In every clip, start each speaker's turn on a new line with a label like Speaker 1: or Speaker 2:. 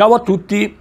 Speaker 1: Ciao a tutti,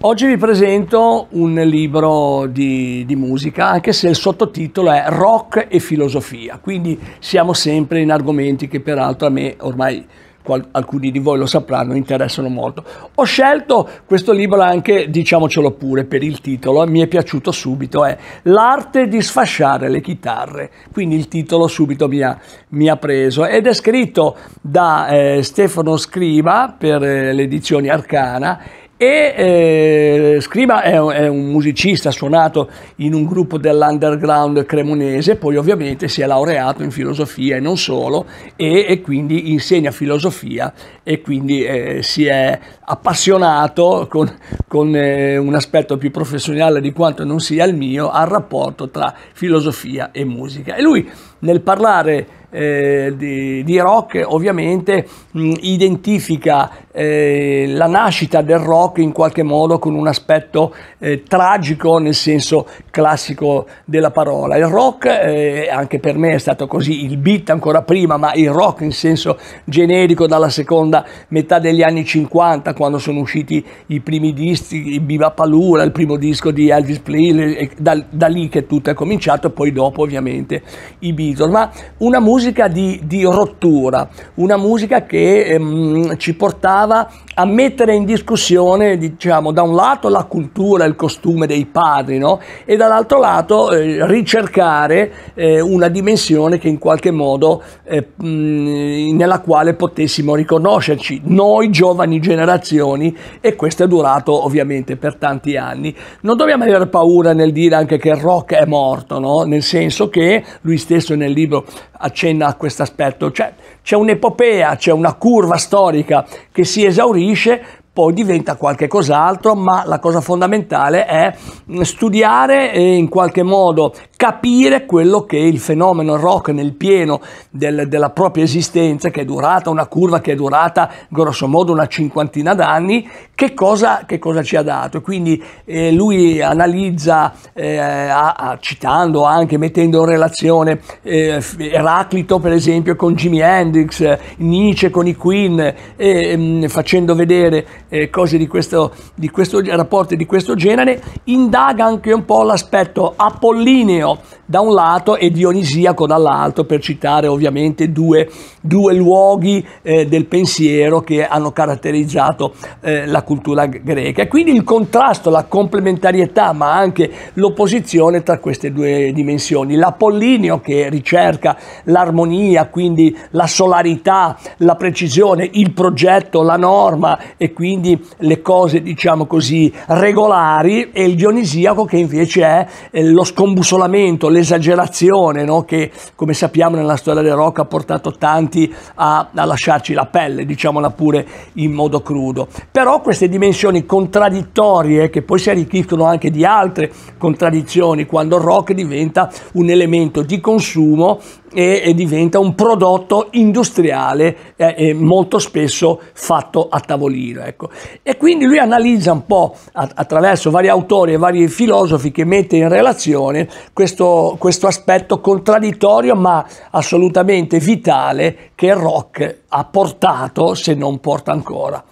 Speaker 1: oggi vi presento un libro di, di, musica, anche se il sottotitolo è Rock e filosofia, quindi siamo sempre in argomenti che peraltro a me ormai qual- alcuni di voi lo sapranno, interessano molto. Ho scelto questo libro anche, diciamocelo pure, per il titolo, mi è piaciuto subito, è L'arte di sfasciare le chitarre, quindi il titolo subito mi ha, mi ha preso ed è scritto da eh, Stefano Scriva per eh, le edizioni Arcana e eh, Scriba è un, è un, musicista, ha suonato in un gruppo dell'underground cremonese, poi ovviamente si è laureato in filosofia e non solo, e, e quindi insegna filosofia e quindi eh, si è appassionato con, con eh, un aspetto più professionale di quanto non sia il mio al rapporto tra filosofia e musica. E lui nel parlare eh, di, di, rock ovviamente mh, identifica eh, la nascita del rock in qualche modo con un aspetto eh, tragico nel senso classico della parola. Il rock eh, anche per me è stato così, il beat ancora prima, ma il rock in senso generico dalla seconda metà degli anni 50 quando sono usciti i primi dischi, Biva Palura, il primo disco di Elvis Presley, da, da lì che tutto è cominciato e poi dopo ovviamente i Beatles Beatles, ma una musica di, di rottura, una musica che ehm, ci portava a mettere in discussione, diciamo, da un lato la cultura, il costume dei padri, no? e dall'altro lato eh, ricercare eh, una dimensione che in qualche modo eh, mh, nella quale potessimo riconoscerci noi giovani generazioni e questo è durato ovviamente per tanti anni. Non dobbiamo avere paura nel dire anche che il rock è morto, no? nel senso che lui stesso nel nel libro accenna a questo aspetto. Cioè, c'è un'epopea, c'è una curva storica che si esaurisce, poi diventa qualche cos'altro, ma la cosa fondamentale è mm, studiare e in qualche modo capire quello che è il fenomeno rock nel pieno del, della propria esistenza, che è durata una curva che è durata grosso modo una cinquantina d'anni, che cosa, che cosa ci ha dato. quindi eh, lui analizza, eh, a, a, citando anche, mettendo in relazione eh, Eraclito per esempio con Jimi Hendrix, Nietzsche con i Queen, ehm, facendo vedere eh, cose di questo, di questo, rapporti di questo genere, indaga anche un po' l'aspetto apollineo da un lato e dionisiaco dall'altro, per citare ovviamente due, due luoghi eh, del pensiero che hanno caratterizzato eh, la cultura greca. E quindi il contrasto, la complementarietà, ma anche l'opposizione tra queste due dimensioni. L'Apollinio che ricerca l'armonia, quindi la solarità, la precisione, il progetto, la norma e quindi le cose, diciamo così, regolari, e il dionisiaco che invece è eh, lo scombussolamento l'eccessivo, l'esagerazione no? che come sappiamo nella storia del rock ha portato tanti a, a, lasciarci la pelle, diciamola pure in modo crudo. Però queste dimensioni contraddittorie che poi si arricchiscono anche di altre contraddizioni quando il rock diventa un elemento di consumo e, e diventa un prodotto industriale eh, molto spesso fatto a tavolino. Ecco. E quindi lui analizza un po' attraverso vari autori e vari filosofi che mette in relazione questo, questo aspetto contraddittorio ma assolutamente vitale che il rock ha portato se non porta ancora.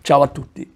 Speaker 1: Ciao a tutti.